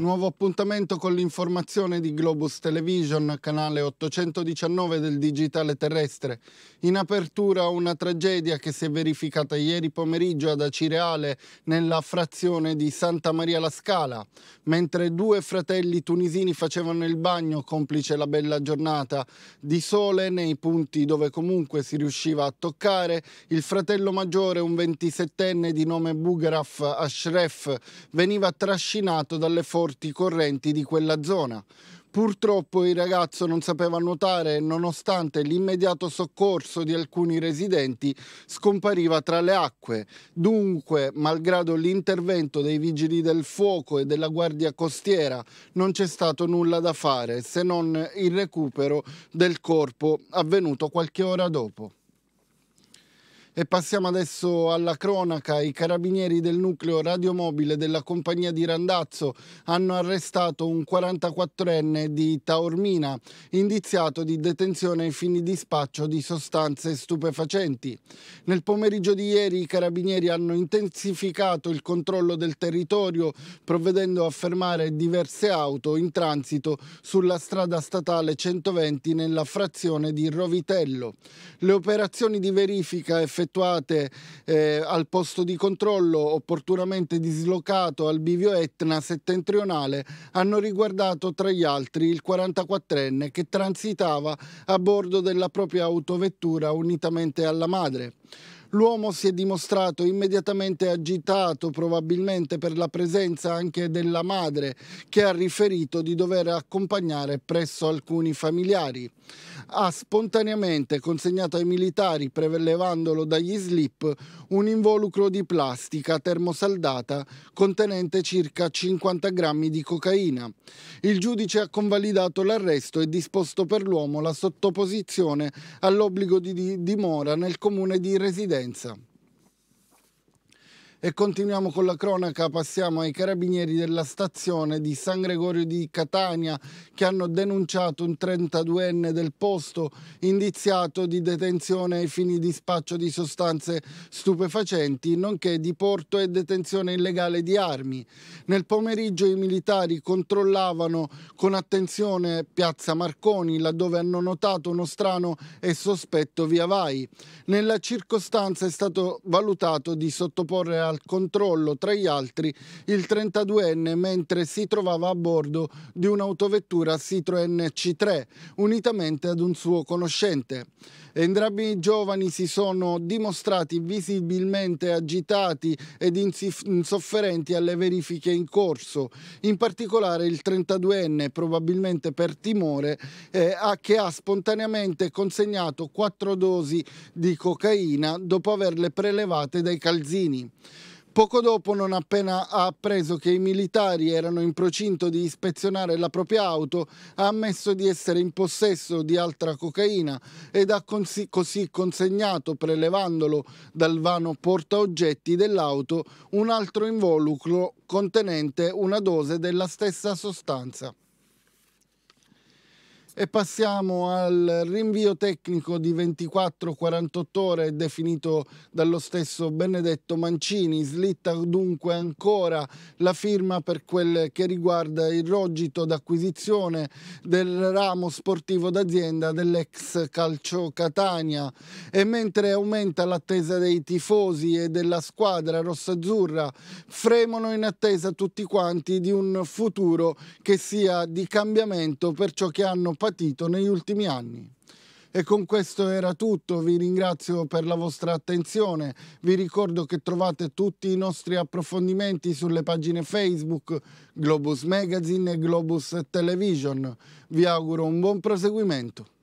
Nuovo appuntamento con l'informazione di Globus Television, canale 819 del digitale terrestre. In apertura una tragedia che si è verificata ieri pomeriggio ad Acireale nella frazione di Santa Maria la Scala. Mentre due fratelli tunisini facevano il bagno, complice la bella giornata di sole nei punti dove comunque si riusciva a toccare, il fratello maggiore, un 27enne di nome Bugaraf Ashref, veniva trascinato dalle forze conti correnti di quella zona. Purtroppo il ragazzo non sapeva nuotare e nonostante l'immediato soccorso di alcuni residenti scompariva tra le acque. Dunque, malgrado l'intervento dei vigili del fuoco e della guardia costiera, non c'è stato nulla da fare se non il recupero del corpo avvenuto qualche ora dopo. E passiamo adesso alla cronaca. I carabinieri del nucleo radiomobile della compagnia di Randazzo hanno arrestato un 44enne di Taormina, indiziato di detenzione ai fini di spaccio di sostanze stupefacenti. Nel pomeriggio di ieri i carabinieri hanno intensificato il controllo del territorio, provvedendo a fermare diverse auto in transito sulla strada statale 120 nella frazione di Rovitello. Le operazioni di verifica effettuate effettuate eh, al posto di controllo opportunamente dislocato al bivio Etna settentrionale hanno riguardato tra gli altri il 44enne che transitava a bordo della propria autovettura unitamente alla madre. L'uomo si è dimostrato immediatamente agitato, probabilmente per la presenza anche della madre, che ha riferito di dover accompagnare presso alcuni familiari. Ha spontaneamente consegnato ai militari, prelevandolo dagli slip, un involucro di plastica termosaldata contenente circa 50 grammi di cocaina. Il giudice ha convalidato l'arresto e disposto per l'uomo la sottoposizione all'obbligo di dimora nel comune di residenza partenza. E continuiamo con la cronaca, passiamo ai carabinieri della stazione di San Gregorio di Catania che hanno denunciato un 32enne del posto indiziato di detenzione ai fini di spaccio di sostanze stupefacenti, nonché di porto e detenzione illegale di armi. Nel pomeriggio i militari controllavano con attenzione Piazza Marconi, laddove hanno notato uno strano e sospetto via vai. Nella circostanza è stato valutato di sottoporre a al controllo tra gli altri il 32enne mentre si trovava a bordo di un'autovettura Citroën C3 unitamente ad un suo conoscente. Entrambi i giovani si sono dimostrati visibilmente agitati ed insofferenti alle verifiche in corso, in particolare il 32enne probabilmente per timore eh, che ha spontaneamente consegnato quattro dosi di cocaina dopo averle prelevate dai calzini. Poco dopo, non appena ha appreso che i militari erano in procinto di ispezionare la propria auto, ha ammesso di essere in possesso di altra cocaina ed ha consi così consegnato, prelevandolo dal vano portaoggetti dell'auto, un altro involucro contenente una dose della stessa sostanza. E passiamo al rinvio tecnico di 24-48 ore definito dallo stesso Benedetto Mancini. Slitta dunque ancora la firma per quel che riguarda il rogito d'acquisizione del ramo sportivo d'azienda dell'ex calcio Catania. E mentre aumenta l'attesa dei tifosi e della squadra rossazzurra, fremono in attesa tutti quanti di un futuro che sia di cambiamento per ciò che hanno patito negli ultimi anni. E con questo era tutto, vi ringrazio per la vostra attenzione, vi ricordo che trovate tutti i nostri approfondimenti sulle pagine Facebook Globus Magazine e Globus Television. Vi auguro un buon proseguimento.